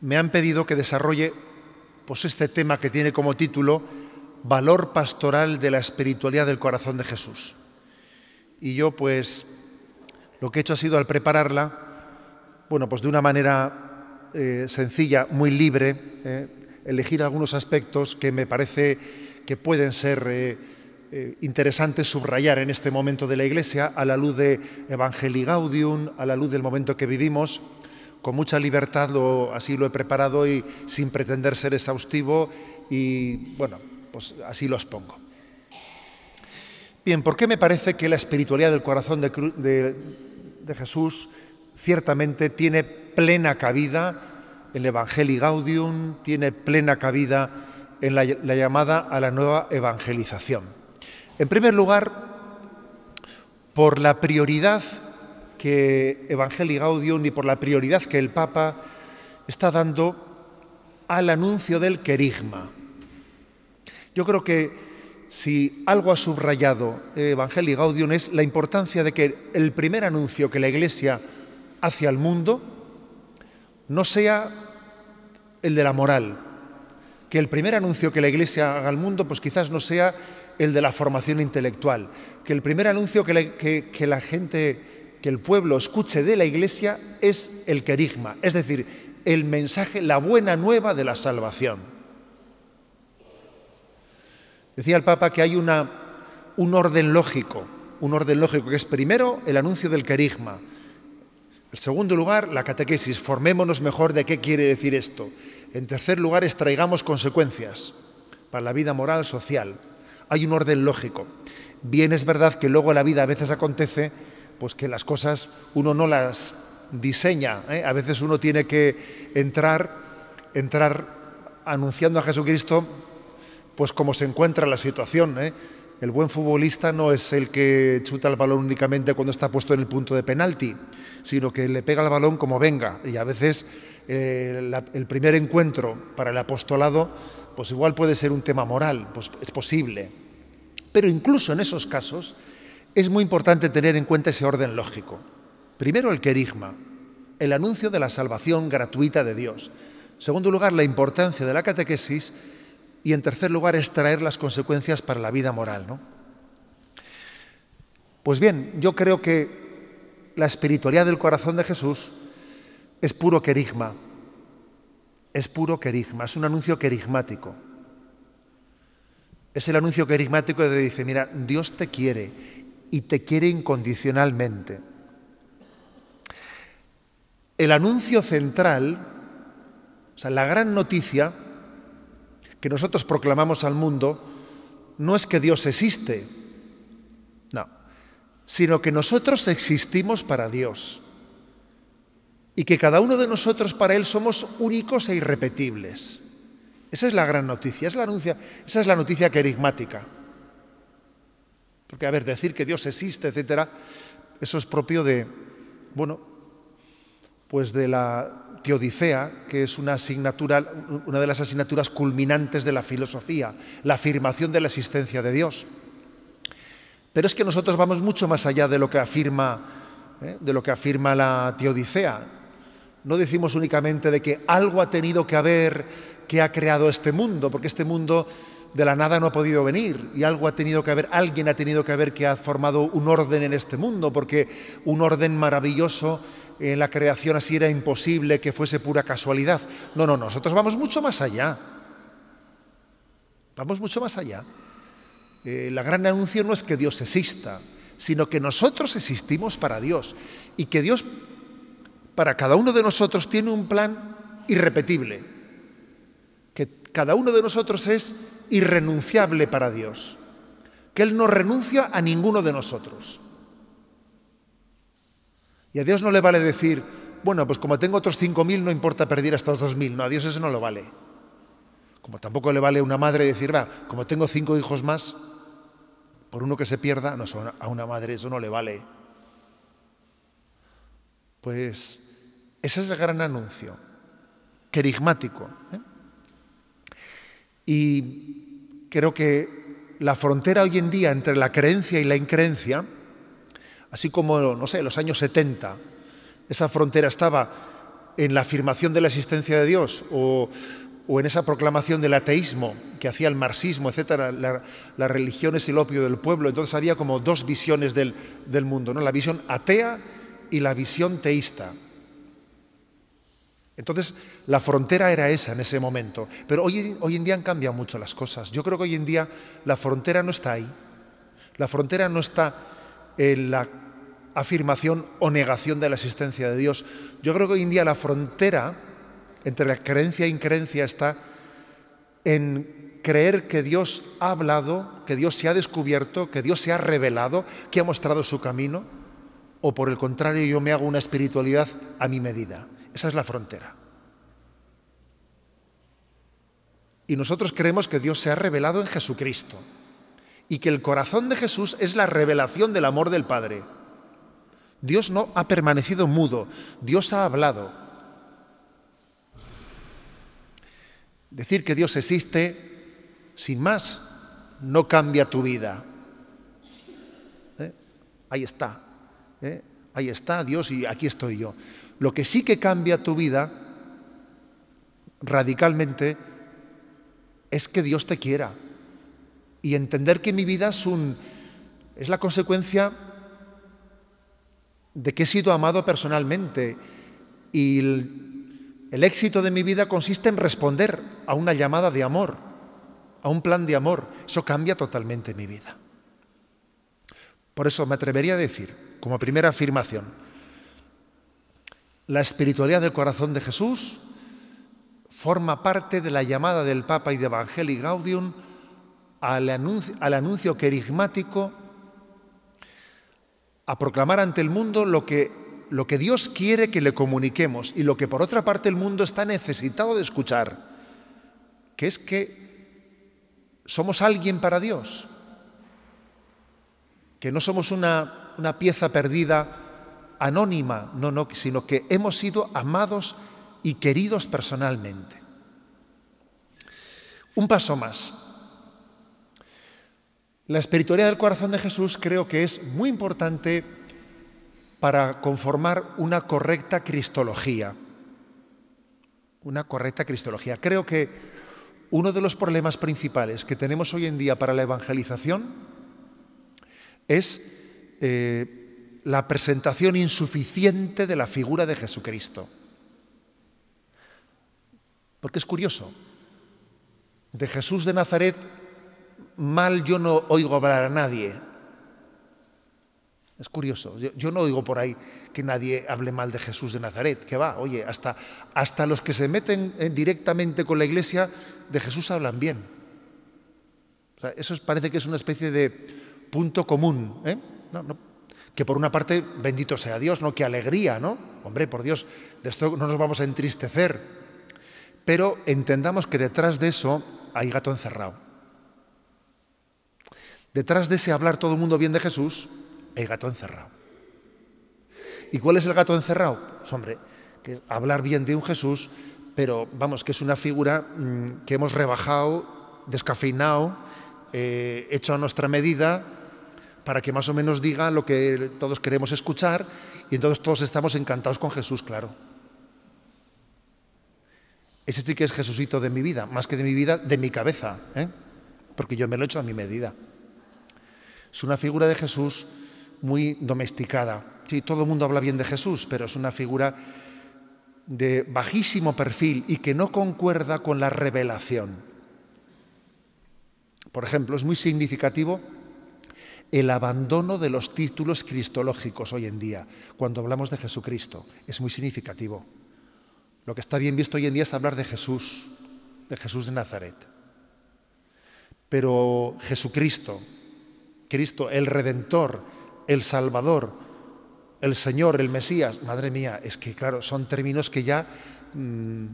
me han pedido que desarrolle pues, este tema que tiene como título Valor pastoral de la espiritualidad del corazón de Jesús. Y yo pues lo que he hecho ha sido al prepararla, bueno, pues de una manera eh, sencilla, muy libre, eh, elegir algunos aspectos que me parece que pueden ser eh, interesantes subrayar en este momento de la Iglesia a la luz de Evangelii Gaudium, a la luz del momento que vivimos con mucha libertad, lo, así lo he preparado y sin pretender ser exhaustivo y bueno, pues así los pongo. Bien, ¿por qué me parece que la espiritualidad del corazón de, Jesús ciertamente tiene plena cabida en el Evangelii Gaudium, tiene plena cabida en la, la llamada a la nueva evangelización? En primer lugar, por la prioridad que Evangelii Gaudium ni por la prioridad que el Papa está dando al anuncio del querigma. Yo creo que si algo ha subrayado Evangelii Gaudium es la importancia de que el primer anuncio que la Iglesia hace al mundo no sea el de la moral, que el primer anuncio que la Iglesia haga al mundo pues quizás no sea el de la formación intelectual, que el primer anuncio que la gente que el pueblo escuche de la iglesia es el querigma, es decir, el mensaje, la buena nueva de la salvación. Decía el Papa que hay una, un orden lógico, un orden lógico que es primero el anuncio del querigma, en segundo lugar la catequesis, formémonos mejor de qué quiere decir esto. En tercer lugar, extraigamos consecuencias para la vida moral, social. Hay un orden lógico. Bien es verdad que luego la vida a veces acontece pues que las cosas uno no las diseña. ¿eh? A veces uno tiene que entrar, entrar anunciando a Jesucristo, pues como se encuentra la situación. ¿eh? El buen futbolista no es el que chuta el balón únicamente cuando está puesto en el punto de penalti, sino que le pega el balón como venga. Y a veces eh, el primer encuentro para el apostolado, pues igual puede ser un tema moral, pues es posible. Pero incluso en esos casos, es muy importante tener en cuenta ese orden lógico. Primero el querigma, el anuncio de la salvación gratuita de Dios. segundo lugar, la importancia de la catequesis. Y en tercer lugar, extraer las consecuencias para la vida moral. ¿no? Pues bien, yo creo que la espiritualidad del corazón de Jesús es puro querigma. Es puro querigma, es un anuncio querigmático. Es el anuncio querigmático de dice, mira, Dios te quiere, y te quiere incondicionalmente. El anuncio central, o sea, la gran noticia que nosotros proclamamos al mundo, no es que Dios existe, no, sino que nosotros existimos para Dios y que cada uno de nosotros para Él somos únicos e irrepetibles. Esa es la gran noticia, esa es la anuncia esa es la noticia querigmática. Porque, a ver, decir que Dios existe, etcétera, eso es propio de, bueno, pues de la teodicea, que es una asignatura, una de las asignaturas culminantes de la filosofía, la afirmación de la existencia de Dios. Pero es que nosotros vamos mucho más allá de lo que afirma, ¿eh? de lo que afirma la teodicea. No decimos únicamente de que algo ha tenido que haber que ha creado este mundo, porque este mundo de la nada no ha podido venir y algo ha tenido que haber, alguien ha tenido que haber que ha formado un orden en este mundo, porque un orden maravilloso en la creación así era imposible que fuese pura casualidad. No, no, nosotros vamos mucho más allá. Vamos mucho más allá. Eh, la gran anuncio no es que Dios exista, sino que nosotros existimos para Dios y que Dios para cada uno de nosotros tiene un plan irrepetible, que cada uno de nosotros es irrenunciable para Dios, que Él no renuncia a ninguno de nosotros. Y a Dios no le vale decir, bueno, pues como tengo otros 5.000, no importa perder estos 2.000. No, a Dios eso no lo vale. Como tampoco le vale a una madre decir, va, como tengo cinco hijos más, por uno que se pierda, no, a una madre eso no le vale. Pues ese es el gran anuncio, querigmático. ¿eh? Y creo que la frontera hoy en día entre la creencia y la increencia, así como, no sé, en los años 70, esa frontera estaba en la afirmación de la existencia de Dios o, en esa proclamación del ateísmo que hacía el marxismo, etcétera, la, religiones religión el opio del pueblo. Entonces había como dos visiones del, del mundo, ¿no? la visión atea y la visión teísta. Entonces, la frontera era esa en ese momento. Pero hoy, en día han cambiado mucho las cosas. Yo creo que hoy en día la frontera no está ahí. La frontera no está en la afirmación o negación de la existencia de Dios. Yo creo que hoy en día la frontera entre la creencia e increencia está en creer que Dios ha hablado, que Dios se ha descubierto, que Dios se ha revelado, que ha mostrado su camino, o por el contrario yo me hago una espiritualidad a mi medida. Esa es la frontera. Y nosotros creemos que Dios se ha revelado en Jesucristo y que el corazón de Jesús es la revelación del amor del Padre. Dios no ha permanecido mudo, Dios ha hablado. Decir que Dios existe, sin más, no cambia tu vida. ¿Eh? Ahí está. ¿eh? Ahí está Dios y aquí estoy yo. Lo que sí que cambia tu vida radicalmente es que Dios te quiera. Y entender que mi vida es, un, es la consecuencia de que he sido amado personalmente. Y el, el éxito de mi vida consiste en responder a una llamada de amor, a un plan de amor. Eso cambia totalmente mi vida. Por eso me atrevería a decir, como primera afirmación, la espiritualidad del corazón de Jesús forma parte de la llamada del Papa y de Evangelii Gaudium al anuncio, al querigmático a proclamar ante el mundo lo que, lo que Dios quiere que le comuniquemos y lo que por otra parte el mundo está necesitado de escuchar, que es que somos alguien para Dios, que no somos una, una pieza perdida anónima, no, no, sino que hemos sido amados y queridos personalmente. Un paso más. La espiritualidad del corazón de Jesús creo que es muy importante para conformar una correcta cristología. Una correcta cristología. Creo que uno de los problemas principales que tenemos hoy en día para la evangelización es eh, la presentación insuficiente de la figura de Jesucristo. Porque es curioso, de Jesús de Nazaret mal yo no oigo hablar a nadie. Es curioso, yo, no oigo por ahí que nadie hable mal de Jesús de Nazaret, que va, oye, hasta, hasta los que se meten eh, directamente con la iglesia de Jesús hablan bien. eso parece que es una especie de punto común. ¿eh? No, que por una parte, bendito sea Dios, ¿no? Qué alegría, ¿no? Hombre, por Dios, de esto no nos vamos a entristecer. Pero entendamos que detrás de eso hay gato encerrado. Detrás de ese hablar todo el mundo bien de Jesús, hay gato encerrado. ¿Y cuál es el gato encerrado? Pues, hombre, que hablar bien de un Jesús, pero vamos, que es una figura mm, que hemos rebajado, descafeinado, eh, hecho a nuestra medida, para que más o menos diga lo que todos queremos escuchar y entonces todos estamos encantados con Jesús, claro. Ese sí que es Jesucito de mi vida, más que de mi vida, de mi cabeza, ¿eh? porque yo me lo he hecho a mi medida. Es una figura de Jesús muy domesticada. Sí, todo el mundo habla bien de Jesús, pero es una figura de bajísimo perfil y que no concuerda con la revelación. Por ejemplo, es muy significativo el abandono de los títulos cristológicos hoy en día, cuando hablamos de Jesucristo. Es muy significativo. Lo que está bien visto hoy en día es hablar de Jesús, de Jesús de Nazaret. Pero Jesucristo, Cristo, el Redentor, el Salvador, el Señor, el Mesías, madre mía, es que claro, son términos que ya... Mm,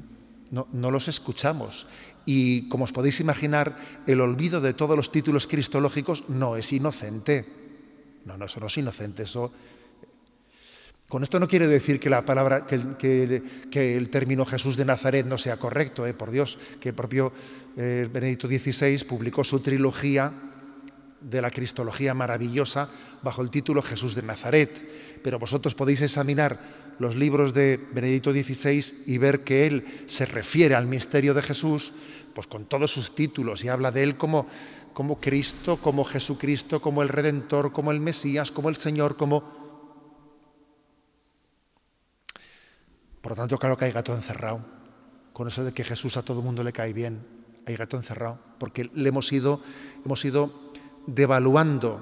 no, los escuchamos. Y como os podéis imaginar, el olvido de todos los títulos cristológicos no es inocente. No, no, eso no es inocente. Con esto no quiere decir que la palabra, que el, término Jesús de Nazaret no sea correcto, ¿eh? por Dios, que el propio eh, Benedicto XVI publicó su trilogía de la Cristología maravillosa bajo el título Jesús de Nazaret. Pero vosotros podéis examinar los libros de Benedito XVI y ver que él se refiere al misterio de Jesús pues con todos sus títulos y habla de él como, como Cristo, como Jesucristo, como el Redentor, como el Mesías, como el Señor, como... Por lo tanto, claro que hay gato encerrado, con eso de que Jesús a todo el mundo le cae bien, hay gato encerrado, porque le hemos ido, hemos ido devaluando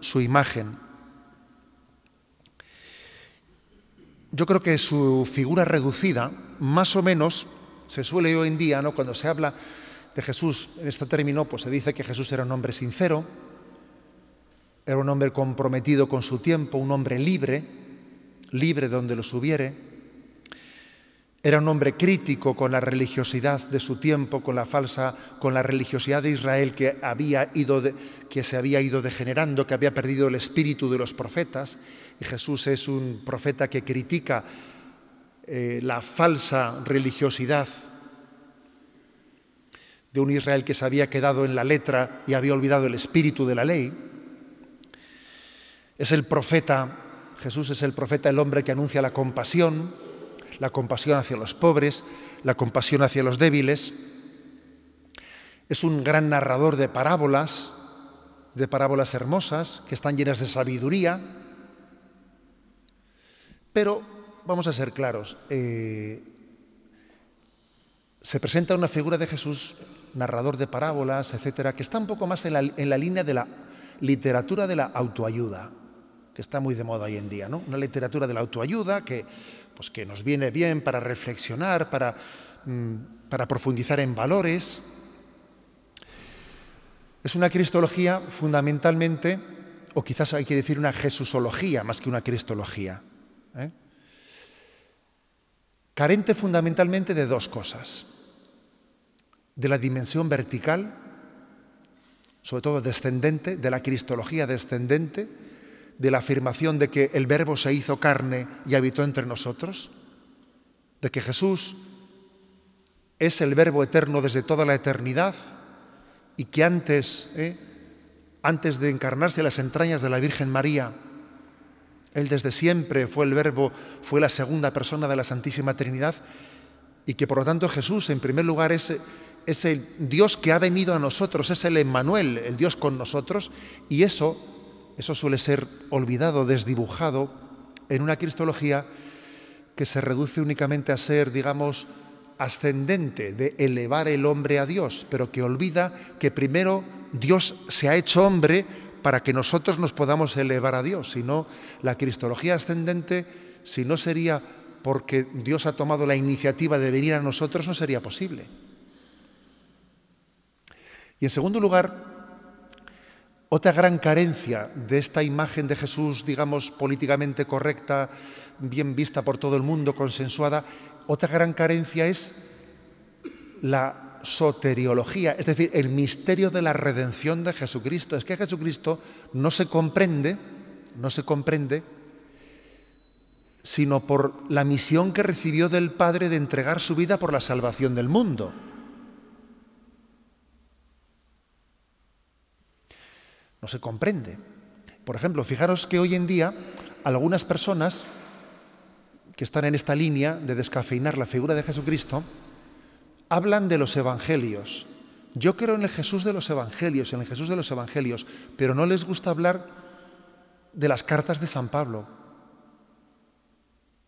su imagen. Yo creo que su figura reducida, más o menos, se suele hoy en día, cuando se habla de Jesús en este término, pues se dice que Jesús era un hombre sincero, era un hombre comprometido con su tiempo, un hombre libre, libre donde lo hubiere, era un hombre crítico con la religiosidad de su tiempo, con la falsa, con la religiosidad de Israel que, había ido que se había ido degenerando, que había perdido el espíritu de los profetas. Y Jesús es un profeta que critica eh, la falsa religiosidad de un Israel que se había quedado en la letra y había olvidado el espíritu de la ley. Es el profeta, Jesús es el profeta, el hombre que anuncia la compasión la compasión hacia los pobres, la compasión hacia los débiles. Es un gran narrador de parábolas, de parábolas hermosas, que están llenas de sabiduría. Pero vamos a ser claros, eh, se presenta una figura de Jesús, narrador de parábolas, etcétera, que está un poco más en la, en la línea de la literatura de la autoayuda, que está muy de moda hoy en día, ¿no? Una literatura de la autoayuda que pues que nos viene bien para reflexionar, mm, para, profundizar en valores. Es una cristología fundamentalmente, o quizás hay que decir una jesusología más que una cristología, ¿eh? carente fundamentalmente de dos cosas, de la dimensión vertical, sobre todo descendente, de la cristología descendente, de la afirmación de que el verbo se hizo carne y habitó entre nosotros? ¿De que Jesús es el verbo eterno desde toda la eternidad y que antes, eh, antes de encarnarse en las entrañas de la Virgen María, él desde siempre fue el verbo, fue la segunda persona de la Santísima Trinidad y que por lo tanto Jesús en primer lugar es, es el Dios que ha venido a nosotros, es el Emmanuel, el Dios con nosotros y eso eso suele ser olvidado, desdibujado en una cristología que se reduce únicamente a ser, digamos, ascendente, de elevar el hombre a Dios, pero que olvida que primero Dios se ha hecho hombre para que nosotros nos podamos elevar a Dios. Si no, la cristología ascendente, si no sería porque Dios ha tomado la iniciativa de venir a nosotros, no sería posible. Y en segundo lugar, otra gran carencia de esta imagen de Jesús, digamos, políticamente correcta, bien vista por todo el mundo, consensuada, otra gran carencia es la soteriología, es decir, el misterio de la redención de Jesucristo. Es que Jesucristo no se comprende, no se comprende, sino por la misión que recibió del Padre de entregar su vida por la salvación del mundo. No se comprende. Por ejemplo, fijaros que hoy en día algunas personas que están en esta línea de descafeinar la figura de Jesucristo hablan de los evangelios. Yo creo en el Jesús de los evangelios, en el Jesús de los evangelios, pero no les gusta hablar de las cartas de San Pablo,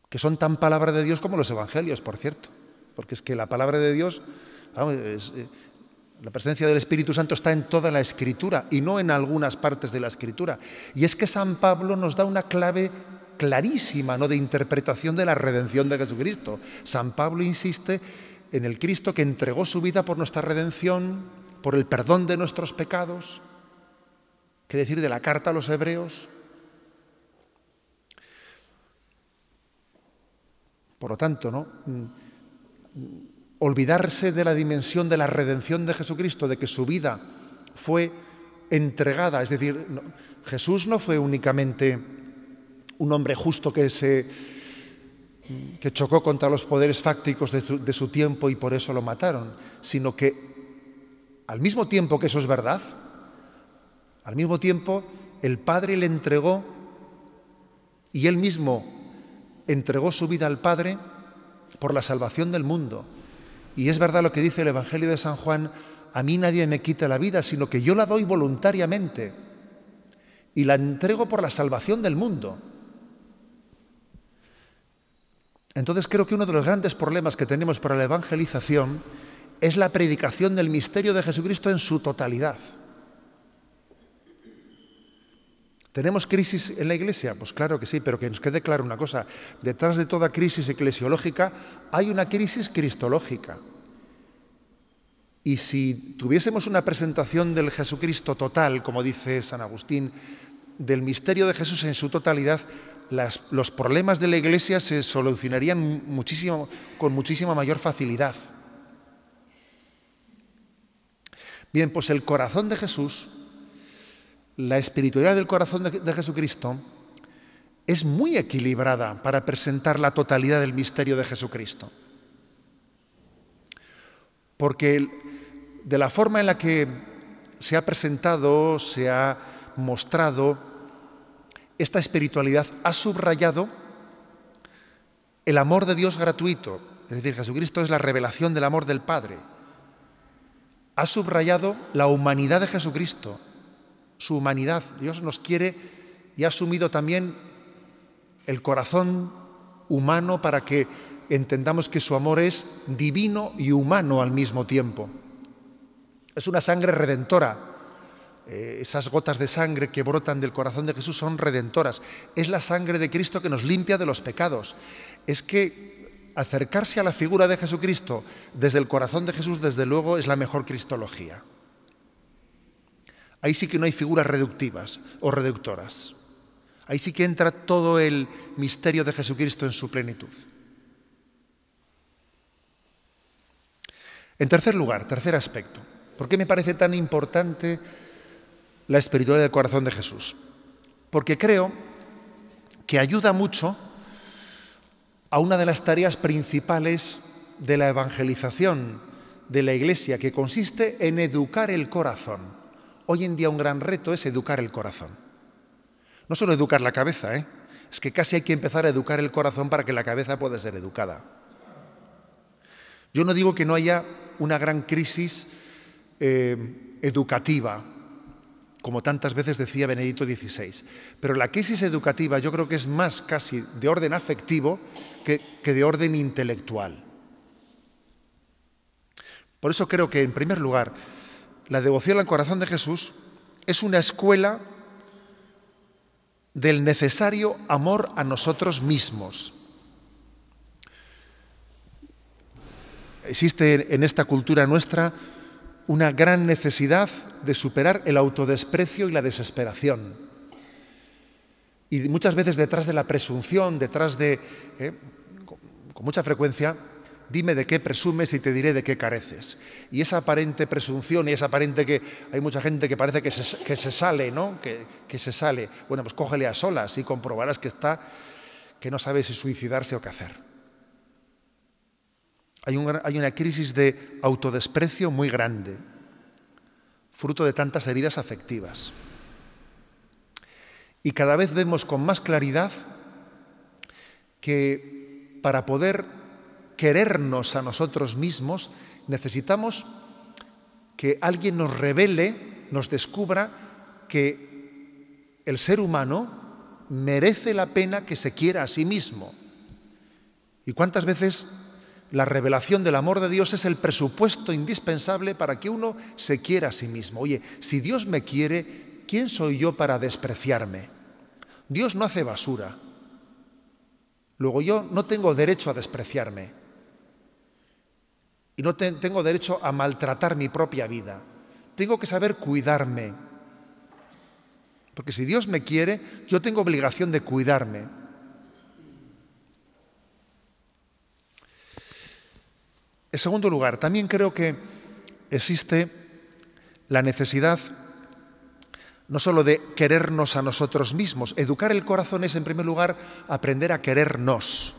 que son tan palabra de Dios como los evangelios, por cierto, porque es que la palabra de Dios es, eh, la presencia del Espíritu Santo está en toda la escritura y no en algunas partes de la escritura. Y es que San Pablo nos da una clave clarísima ¿no? de interpretación de la redención de Jesucristo. San Pablo insiste en el Cristo que entregó su vida por nuestra redención, por el perdón de nuestros pecados. ¿Qué decir de la carta a los hebreos? Por lo tanto, ¿no? olvidarse de la dimensión de la redención de Jesucristo, de que su vida fue entregada. Es decir, Jesús no fue únicamente un hombre justo que se que chocó contra los poderes fácticos de su tiempo y por eso lo mataron, sino que al mismo tiempo que eso es verdad, al mismo tiempo el Padre le entregó y él mismo entregó su vida al Padre por la salvación del mundo. Y es verdad lo que dice el Evangelio de San Juan, a mí nadie me quita la vida, sino que yo la doy voluntariamente y la entrego por la salvación del mundo. Entonces creo que uno de los grandes problemas que tenemos para la evangelización es la predicación del misterio de Jesucristo en su totalidad. ¿Tenemos crisis en la Iglesia? Pues claro que sí, pero que nos quede claro una cosa. Detrás de toda crisis eclesiológica hay una crisis cristológica. Y si tuviésemos una presentación del Jesucristo total, como dice San Agustín, del misterio de Jesús en su totalidad, los problemas de la Iglesia se solucionarían muchísimo, con muchísima mayor facilidad. Bien, pues el corazón de Jesús la espiritualidad del corazón de, Jesucristo es muy equilibrada para presentar la totalidad del misterio de Jesucristo. Porque de la forma en la que se ha presentado, se ha mostrado, esta espiritualidad ha subrayado el amor de Dios gratuito. Es decir, Jesucristo es la revelación del amor del Padre. Ha subrayado la humanidad de Jesucristo, su humanidad. Dios nos quiere y ha asumido también el corazón humano para que entendamos que su amor es divino y humano al mismo tiempo. Es una sangre redentora. Eh, esas gotas de sangre que brotan del corazón de Jesús son redentoras. Es la sangre de Cristo que nos limpia de los pecados. Es que acercarse a la figura de Jesucristo desde el corazón de Jesús, desde luego, es la mejor cristología. Ahí sí que no hay figuras reductivas o reductoras. Ahí sí que entra todo el misterio de Jesucristo en su plenitud. En tercer lugar, tercer aspecto, ¿por qué me parece tan importante la espiritualidad del corazón de Jesús? Porque creo que ayuda mucho a una de las tareas principales de la evangelización de la Iglesia, que consiste en educar el corazón. Hoy en día un gran reto es educar el corazón. No solo educar la cabeza, ¿eh? es que casi hay que empezar a educar el corazón para que la cabeza pueda ser educada. Yo no digo que no haya una gran crisis eh, educativa, como tantas veces decía Benedito XVI, pero la crisis educativa yo creo que es más casi de orden afectivo que de orden intelectual. Por eso creo que, en primer lugar, la devoción al corazón de Jesús es una escuela del necesario amor a nosotros mismos. Existe en esta cultura nuestra una gran necesidad de superar el autodesprecio y la desesperación. Y muchas veces detrás de la presunción, detrás de, eh, con mucha frecuencia, Dime de qué presumes y te diré de qué careces. Y esa aparente presunción y esa aparente que hay mucha gente que parece que se, sale, ¿no? Que, se sale. Bueno, pues cógele a solas y comprobarás que está, que no sabe si suicidarse o qué hacer. Hay, hay una crisis de autodesprecio muy grande, fruto de tantas heridas afectivas. Y cada vez vemos con más claridad que para poder querernos a nosotros mismos, necesitamos que alguien nos revele, nos descubra que el ser humano merece la pena que se quiera a sí mismo. ¿Y cuántas veces la revelación del amor de Dios es el presupuesto indispensable para que uno se quiera a sí mismo? Oye, si Dios me quiere, ¿quién soy yo para despreciarme? Dios no hace basura. Luego yo no tengo derecho a despreciarme. Y no tengo derecho a maltratar mi propia vida. Tengo que saber cuidarme. Porque si Dios me quiere, yo tengo obligación de cuidarme. En segundo lugar, también creo que existe la necesidad no solo de querernos a nosotros mismos, educar el corazón es en primer lugar aprender a querernos.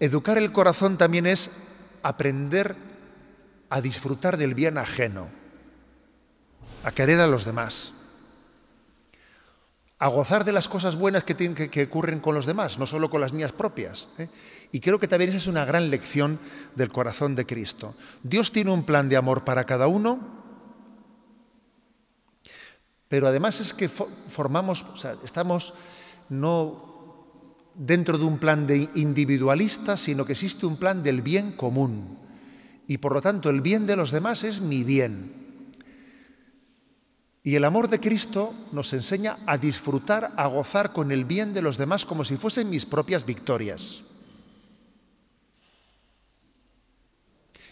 Educar el corazón también es aprender a disfrutar del bien ajeno, a querer a los demás, a gozar de las cosas buenas que, ocurren con los demás, no solo con las mías propias. ¿eh? Y creo que también esa es una gran lección del corazón de Cristo. Dios tiene un plan de amor para cada uno, pero además es que formamos, o sea, estamos no dentro de un plan de individualista, sino que existe un plan del bien común y por lo tanto el bien de los demás es mi bien. Y el amor de Cristo nos enseña a disfrutar, a gozar con el bien de los demás como si fuesen mis propias victorias.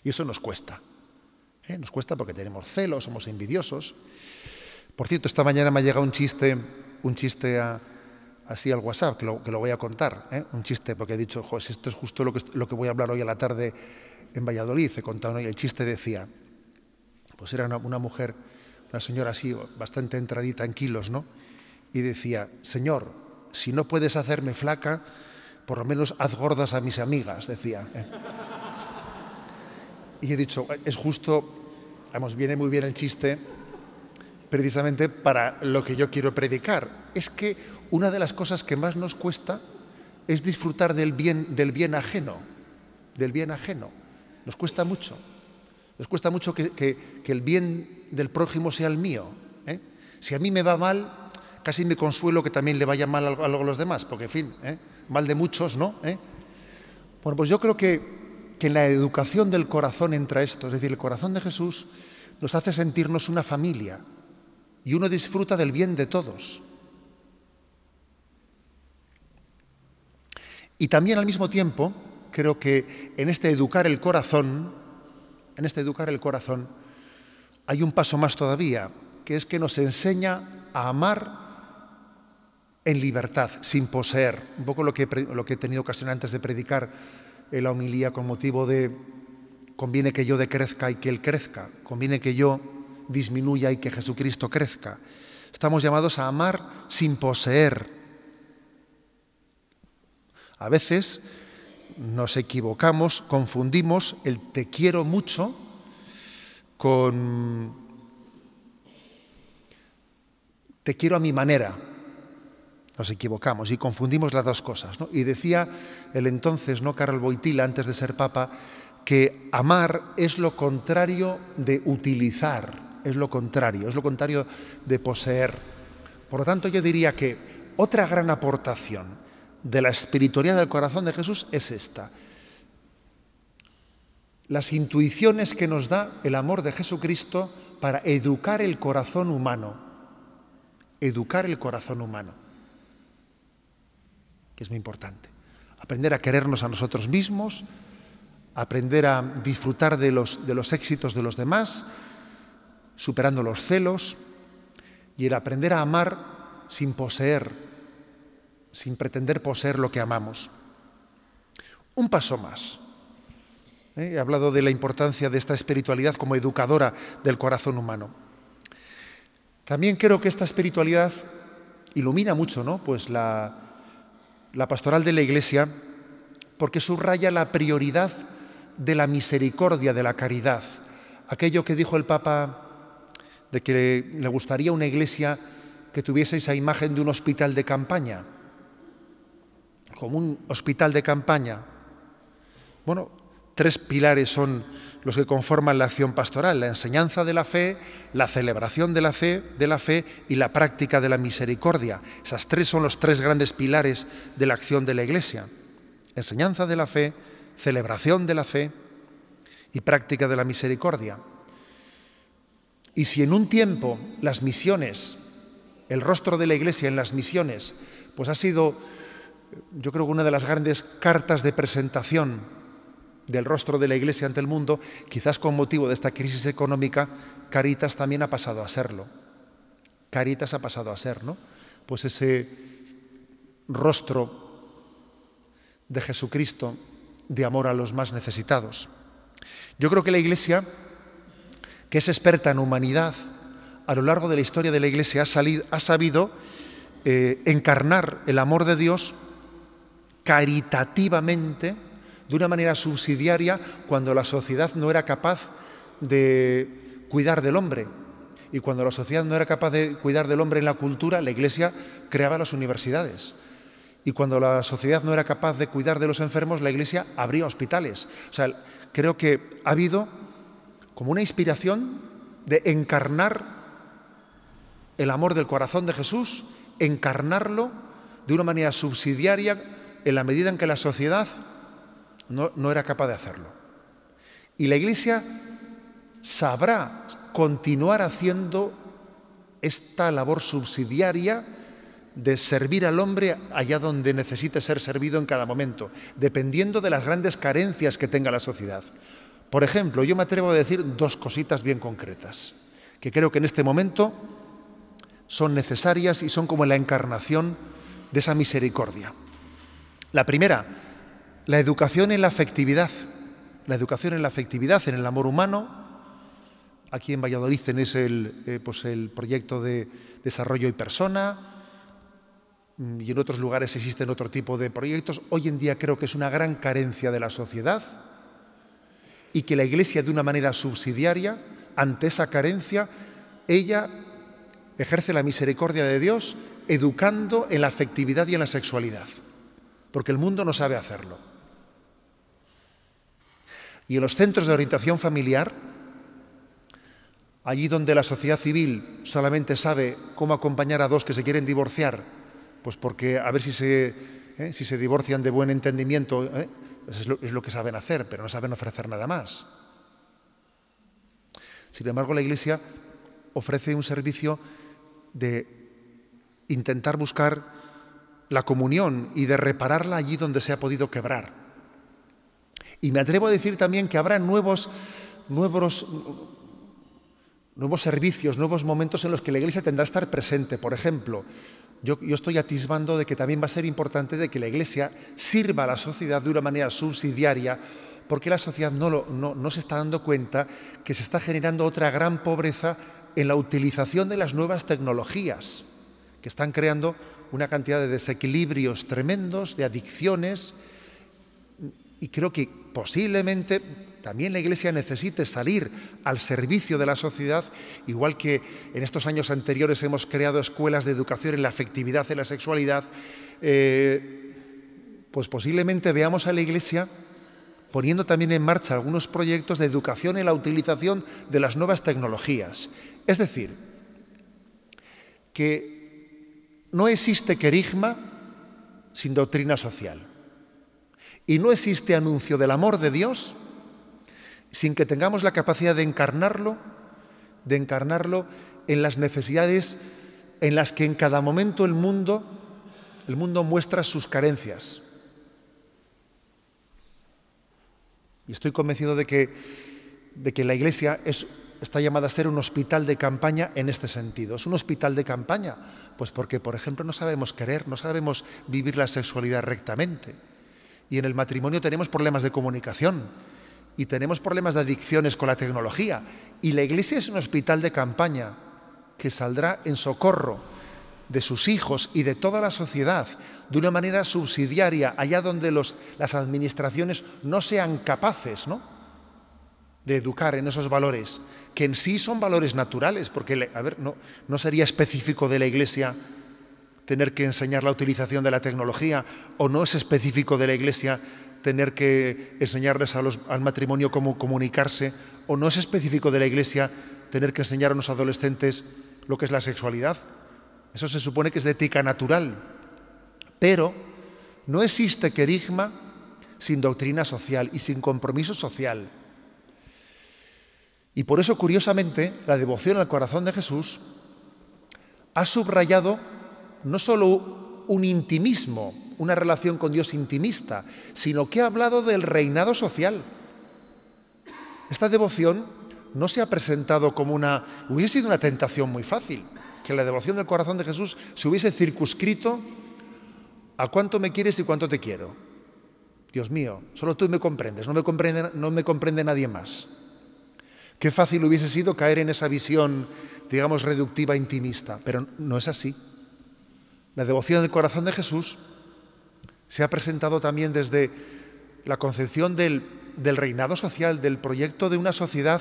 Y eso nos cuesta. ¿eh? Nos cuesta porque tenemos celos, somos envidiosos. Por cierto, esta mañana me ha llegado un chiste, un chiste así al WhatsApp, que lo, voy a contar. ¿eh? Un chiste, porque he dicho, esto es justo lo que, lo que voy a hablar hoy a la tarde en Valladolid, he contado, y el chiste decía, pues era una, mujer, una señora así, bastante entradita en kilos, ¿no? Y decía, Señor, si no puedes hacerme flaca, por lo menos haz gordas a mis amigas, decía. Y he dicho, es justo, vamos, viene muy bien el chiste, precisamente para lo que yo quiero predicar. Es que una de las cosas que más nos cuesta es disfrutar del bien, del bien ajeno, del bien ajeno. Nos cuesta mucho. Nos cuesta mucho que, el bien del prójimo sea el mío. ¿eh? Si a mí me va mal, casi me consuelo que también le vaya mal a, los demás, porque, en fin, ¿eh? mal de muchos, ¿no? ¿Eh? Bueno, pues yo creo que, que en la educación del corazón entra esto. Es decir, el corazón de Jesús nos hace sentirnos una familia y uno disfruta del bien de todos. Y también al mismo tiempo, creo que en este educar el corazón, en este educar el corazón, hay un paso más todavía, que es que nos enseña a amar en libertad, sin poseer. Un poco lo que, he tenido ocasión antes de predicar en la homilía con motivo de conviene que yo decrezca y que Él crezca, conviene que yo disminuya y que Jesucristo crezca. Estamos llamados a amar sin poseer. A veces nos equivocamos, confundimos el te quiero mucho con te quiero a mi manera. Nos equivocamos y confundimos las dos cosas. Y decía el entonces ¿no? Carl Boitila, antes de ser papa, que amar es lo contrario de utilizar, es lo contrario, es lo contrario de poseer. Por lo tanto, yo diría que otra gran aportación de la espiritualidad del corazón de Jesús es esta. Las intuiciones que nos da el amor de Jesucristo para educar el corazón humano. Educar el corazón humano. Que es muy importante. Aprender a querernos a nosotros mismos, aprender a disfrutar de los, de los éxitos de los demás, superando los celos, y el aprender a amar sin poseer, sin pretender poseer lo que amamos. Un paso más. ¿Eh? He hablado de la importancia de esta espiritualidad como educadora del corazón humano. También creo que esta espiritualidad ilumina mucho ¿no? pues la, la pastoral de la Iglesia porque subraya la prioridad de la misericordia, de la caridad. Aquello que dijo el Papa de que le gustaría una iglesia que tuviese esa imagen de un hospital de campaña como un hospital de campaña. Bueno, tres pilares son los que conforman la acción pastoral, la enseñanza de la fe, la celebración de la fe, de la fe y la práctica de la misericordia. Esas tres son los tres grandes pilares de la acción de la Iglesia. Enseñanza de la fe, celebración de la fe y práctica de la misericordia. Y si en un tiempo las misiones, el rostro de la Iglesia en las misiones, pues ha sido yo creo que una de las grandes cartas de presentación del rostro de la Iglesia ante el mundo, quizás con motivo de esta crisis económica, Caritas también ha pasado a serlo. Caritas ha pasado a ser, ¿no? Pues ese rostro de Jesucristo de amor a los más necesitados. Yo creo que la Iglesia, que es experta en humanidad, a lo largo de la historia de la Iglesia ha, sabido eh, encarnar el amor de Dios caritativamente, de una manera subsidiaria, cuando la sociedad no era capaz de cuidar del hombre. Y cuando la sociedad no era capaz de cuidar del hombre en la cultura, la Iglesia creaba las universidades. Y cuando la sociedad no era capaz de cuidar de los enfermos, la Iglesia abría hospitales. O sea, creo que ha habido como una inspiración de encarnar el amor del corazón de Jesús, encarnarlo de una manera subsidiaria en la medida en que la sociedad no, era capaz de hacerlo. Y la Iglesia sabrá continuar haciendo esta labor subsidiaria de servir al hombre allá donde necesite ser servido en cada momento, dependiendo de las grandes carencias que tenga la sociedad. Por ejemplo, yo me atrevo a decir dos cositas bien concretas, que creo que en este momento son necesarias y son como la encarnación de esa misericordia. La primera, la educación en la afectividad. La educación en la afectividad, en el amor humano. Aquí en Valladolid es el, eh, pues el proyecto de desarrollo y persona, mm, y en otros lugares existen otro tipo de proyectos. Hoy en día creo que es una gran carencia de la sociedad y que la Iglesia, de una manera subsidiaria, ante esa carencia, ella ejerce la misericordia de Dios educando en la afectividad y en la sexualidad porque el mundo no sabe hacerlo. Y en los centros de orientación familiar, allí donde la sociedad civil solamente sabe cómo acompañar a dos que se quieren divorciar, pues porque a ver si se, eh, si se divorcian de buen entendimiento, eh, es lo que saben hacer, pero no saben ofrecer nada más. Sin embargo, la Iglesia ofrece un servicio de intentar buscar la comunión y de repararla allí donde se ha podido quebrar. Y me atrevo a decir también que habrá nuevos, nuevos, nuevos servicios, nuevos momentos en los que la Iglesia tendrá que estar presente. Por ejemplo, yo, estoy atisbando de que también va a ser importante de que la Iglesia sirva a la sociedad de una manera subsidiaria, porque la sociedad no, no se está dando cuenta que se está generando otra gran pobreza en la utilización de las nuevas tecnologías, que están creando una cantidad de desequilibrios tremendos, de adicciones, y creo que posiblemente también la Iglesia necesite salir al servicio de la sociedad, igual que en estos años anteriores hemos creado escuelas de educación en la afectividad, y la sexualidad, eh, pues posiblemente veamos a la Iglesia poniendo también en marcha algunos proyectos de educación en la utilización de las nuevas tecnologías. Es decir, que no existe querigma sin doctrina social. Y no existe anuncio del amor de Dios sin que tengamos la capacidad de encarnarlo, de encarnarlo en las necesidades en las que en cada momento el mundo, el mundo muestra sus carencias. Y estoy convencido de que, de que la Iglesia es está llamada a ser un hospital de campaña en este sentido. Es un hospital de campaña, pues porque, por ejemplo, no sabemos querer, no sabemos vivir la sexualidad rectamente. Y en el matrimonio tenemos problemas de comunicación y tenemos problemas de adicciones con la tecnología. Y la iglesia es un hospital de campaña que saldrá en socorro de sus hijos y de toda la sociedad de una manera subsidiaria, allá donde las administraciones no sean capaces, ¿no? de educar en esos valores, que en sí son valores naturales, porque, a ver, no, sería específico de la Iglesia tener que enseñar la utilización de la tecnología, o no es específico de la Iglesia tener que enseñarles al matrimonio cómo comunicarse, o no es específico de la Iglesia tener que enseñar a los adolescentes lo que es la sexualidad. Eso se supone que es de ética natural. Pero no existe querigma sin doctrina social y sin compromiso social. Y por eso, curiosamente, la devoción al corazón de Jesús ha subrayado no solo un intimismo, una relación con Dios intimista, sino que ha hablado del reinado social. Esta devoción no se ha presentado como una... Hubiese sido una tentación muy fácil, que la devoción del corazón de Jesús se hubiese circunscrito a cuánto me quieres y cuánto te quiero. Dios mío, solo tú me comprendes, no me comprende, no me comprende nadie más. Qué fácil hubiese sido caer en esa visión, digamos, reductiva, intimista, pero no es así. La devoción del corazón de Jesús se ha presentado también desde la concepción del, reinado social, del proyecto de una sociedad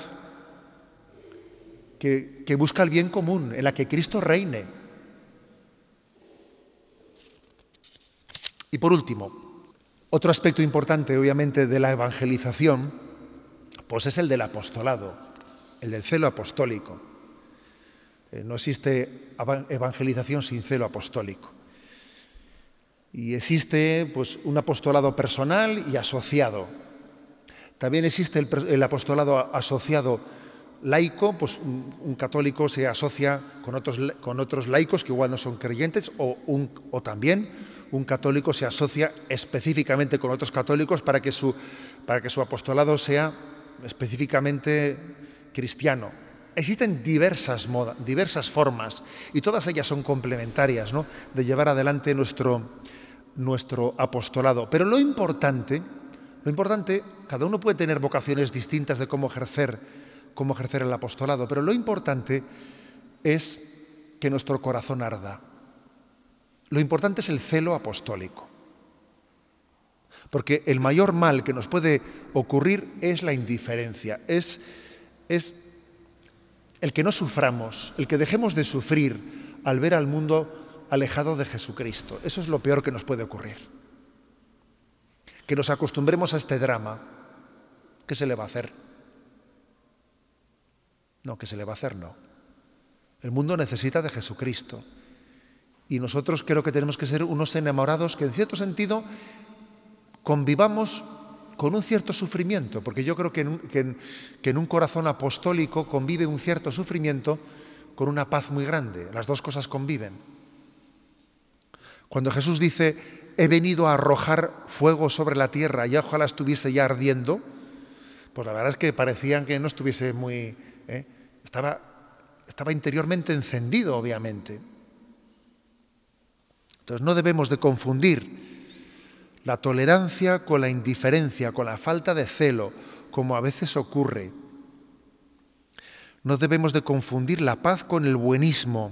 que busca el bien común, en la que Cristo reine. Y por último, otro aspecto importante, obviamente, de la evangelización pues es el del apostolado, el del celo apostólico. Eh, no existe evangelización sin celo apostólico. Y existe pues, un apostolado personal y asociado. También existe el, apostolado asociado laico, pues un, católico se asocia con otros, con otros laicos que igual no son creyentes, o, o también un católico se asocia específicamente con otros católicos para que su, para que su apostolado sea específicamente cristiano. Existen diversas, diversas formas y todas ellas son complementarias de llevar adelante nuestro, apostolado. Pero lo importante, lo importante, cada uno puede tener vocaciones distintas de cómo cómo ejercer el apostolado, pero lo importante es que nuestro corazón arda. Lo importante es el celo apostólico. Porque el mayor mal que nos puede ocurrir es la indiferencia, es, el que no suframos, el que dejemos de sufrir al ver al mundo alejado de Jesucristo. Eso es lo peor que nos puede ocurrir. Que nos acostumbremos a este drama. ¿Qué se le va a hacer? No, ¿qué se le va a hacer? No. El mundo necesita de Jesucristo. Y nosotros creo que tenemos que ser unos enamorados que en cierto sentido convivamos con un cierto sufrimiento, porque yo creo que en, un, que, en, un, corazón apostólico convive un cierto sufrimiento con una paz muy grande. Las dos cosas conviven. Cuando Jesús dice, he venido a arrojar fuego sobre la tierra y ojalá estuviese ya ardiendo, pues la verdad es que parecían que no estuviese muy... ¿eh? Estaba, estaba interiormente encendido, obviamente. Entonces no debemos de confundir la tolerancia con la indiferencia, con la falta de celo, como a veces ocurre. No debemos de confundir la paz con el buenismo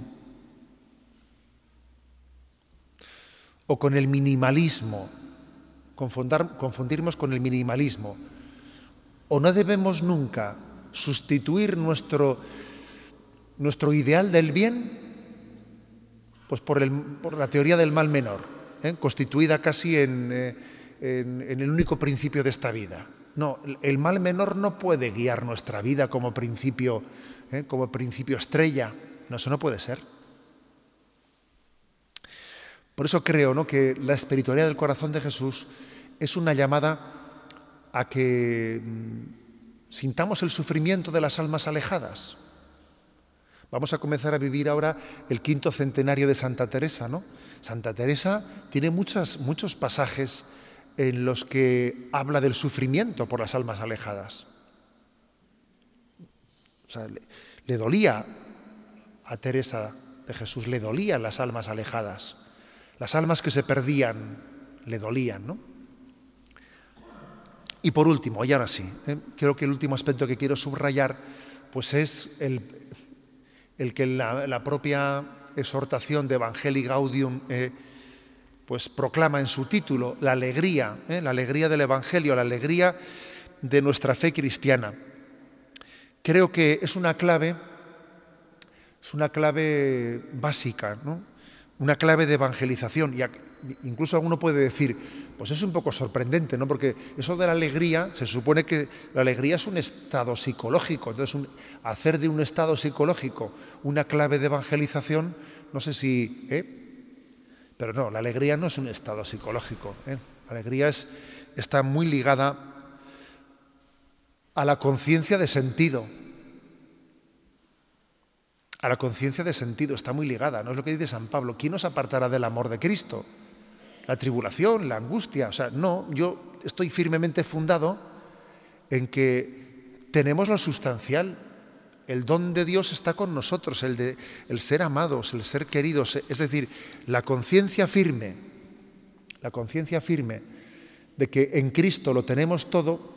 o con el minimalismo. confundirnos con el minimalismo. O no debemos nunca sustituir nuestro, nuestro ideal del bien pues por la teoría del mal menor. ¿eh? constituida casi eh, en, el único principio de esta vida. No, el mal menor no puede guiar nuestra vida como principio, ¿eh? como principio estrella. No, eso no puede ser. Por eso creo ¿no? que la espiritualidad del corazón de Jesús es una llamada a que mm, sintamos el sufrimiento de las almas alejadas. Vamos a comenzar a vivir ahora el quinto centenario de Santa Teresa, ¿no? Santa Teresa tiene muchos pasajes en los que habla del sufrimiento por las almas alejadas. le, dolía a Teresa de Jesús, le dolían las almas alejadas, las almas que se perdían, le dolían, ¿no? Y por último, y ahora sí, ¿eh? creo que el último aspecto que quiero subrayar, pues es el, el que la, propia exhortación de Evangelii Gaudium eh, pues proclama en su título la alegría, eh, la alegría del Evangelio, la alegría de nuestra fe cristiana. Creo que es una clave, es una clave básica, una clave de evangelización. Y incluso alguno puede decir, pues es un poco sorprendente, ¿no? Porque eso de la alegría, se supone que la alegría es un estado psicológico, entonces hacer de un estado psicológico una clave de evangelización, no sé si... ¿eh? Pero no, la alegría no es un estado psicológico. ¿eh? La alegría está muy ligada a la conciencia de sentido. A la conciencia de sentido está muy ligada, ¿no? Es lo que dice San Pablo. ¿Quién nos apartará del amor de Cristo? la tribulación, la angustia. O sea, no, yo estoy firmemente fundado en que tenemos lo sustancial. El don de Dios está con nosotros, el, de, el ser amados, el ser queridos. Es decir, la conciencia firme, la conciencia firme de que en Cristo lo tenemos todo,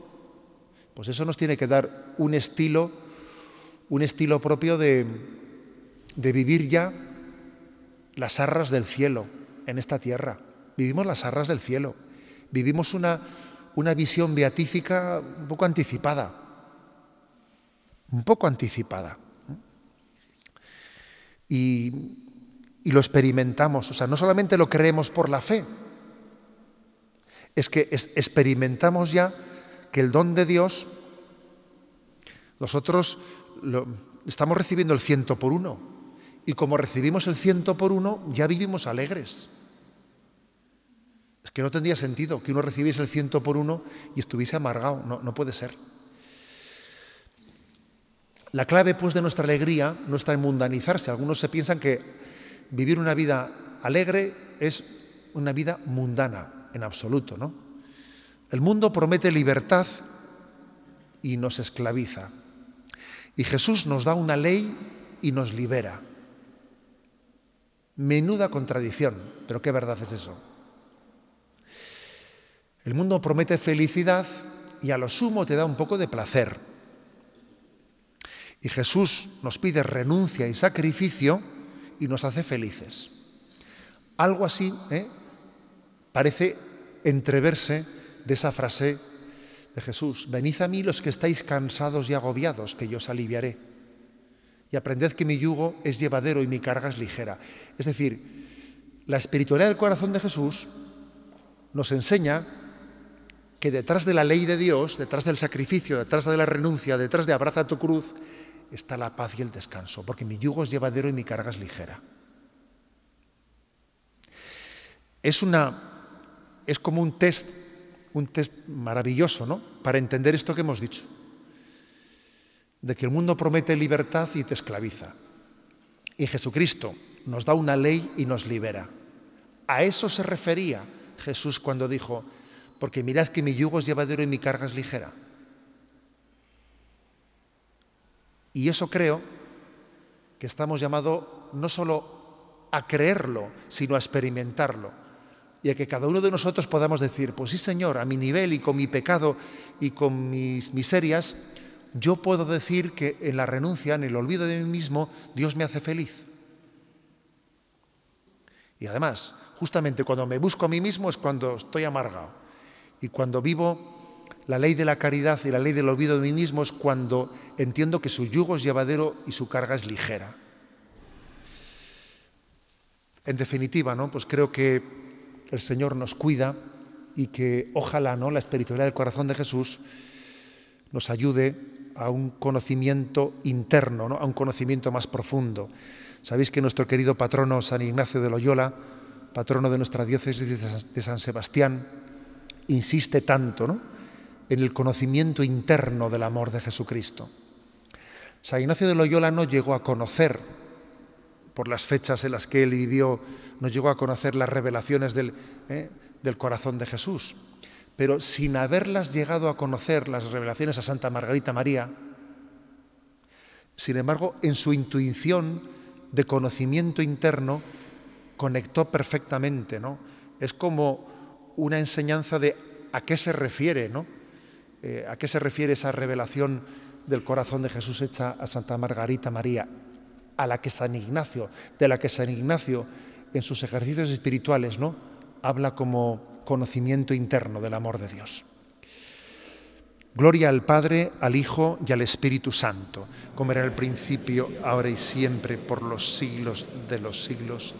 pues eso nos tiene que dar un estilo, un estilo propio de, de vivir ya las arras del cielo en esta tierra. Vivimos las arras del cielo. Vivimos una, una visión beatífica un poco anticipada. Un poco anticipada. Y, lo experimentamos. O sea, no solamente lo creemos por la fe, es que experimentamos ya que el don de Dios, nosotros estamos recibiendo el ciento por uno. Y como recibimos el ciento por uno, ya vivimos alegres. Es que no tendría sentido que uno recibiese el ciento por uno y estuviese amargado. No, puede ser. La clave, pues, de nuestra alegría no está en mundanizarse. Algunos se piensan que vivir una vida alegre es una vida mundana, en absoluto, ¿no? El mundo promete libertad y nos esclaviza. Y Jesús nos da una ley y nos libera. Menuda contradicción, pero qué verdad es eso. El mundo promete felicidad y a lo sumo te da un poco de placer. Y Jesús nos pide renuncia y sacrificio y nos hace felices. Algo así ¿eh? parece entreverse de esa frase de Jesús. Venid a mí los que estáis cansados y agobiados, que yo os aliviaré. Y aprended que mi yugo es llevadero y mi carga es ligera. Es decir, la espiritualidad del corazón de Jesús nos enseña que detrás de la ley de Dios, detrás del sacrificio, detrás de la renuncia, detrás de abraza tu cruz, está la paz y el descanso, porque mi yugo es llevadero y mi carga es ligera. Es, una, es como un test, un test maravilloso, ¿no? Para entender esto que hemos dicho, de que el mundo promete libertad y te esclaviza. Y Jesucristo nos da una ley y nos libera. A eso se refería Jesús cuando dijo, porque mirad que mi yugo es llevadero y mi carga es ligera. Y eso creo que estamos llamados no solo a creerlo, sino a experimentarlo. Y a que cada uno de nosotros podamos decir, pues sí Señor, a mi nivel y con mi pecado y con mis miserias, yo puedo decir que en la renuncia, en el olvido de mí mismo, Dios me hace feliz. Y además, justamente cuando me busco a mí mismo es cuando estoy amargado. Y cuando vivo la ley de la caridad y la ley del olvido de mí mismo es cuando entiendo que su yugo es llevadero y su carga es ligera. En definitiva, ¿no? Pues creo que el Señor nos cuida y que ojalá, ¿no? La espiritualidad del corazón de Jesús nos ayude a un conocimiento interno, ¿no? a un conocimiento más profundo. Sabéis que nuestro querido patrono San Ignacio de Loyola, patrono de nuestra diócesis de San Sebastián, insiste tanto ¿no? en el conocimiento interno del amor de Jesucristo. San Ignacio de Loyola no llegó a conocer, por las fechas en las que él vivió, no llegó a conocer las revelaciones del, ¿eh? del corazón de Jesús. Pero sin haberlas llegado a conocer, las revelaciones a Santa Margarita María, sin embargo, en su intuición de conocimiento interno, conectó perfectamente. ¿no? Es como una enseñanza de a qué se refiere, ¿no? Eh, a qué se refiere esa revelación del corazón de Jesús hecha a Santa Margarita María, a la que San Ignacio, de la que San Ignacio en sus ejercicios espirituales, ¿no? habla como conocimiento interno del amor de Dios. Gloria al Padre, al Hijo y al Espíritu Santo, como era en el principio, ahora y siempre, por los siglos de los siglos.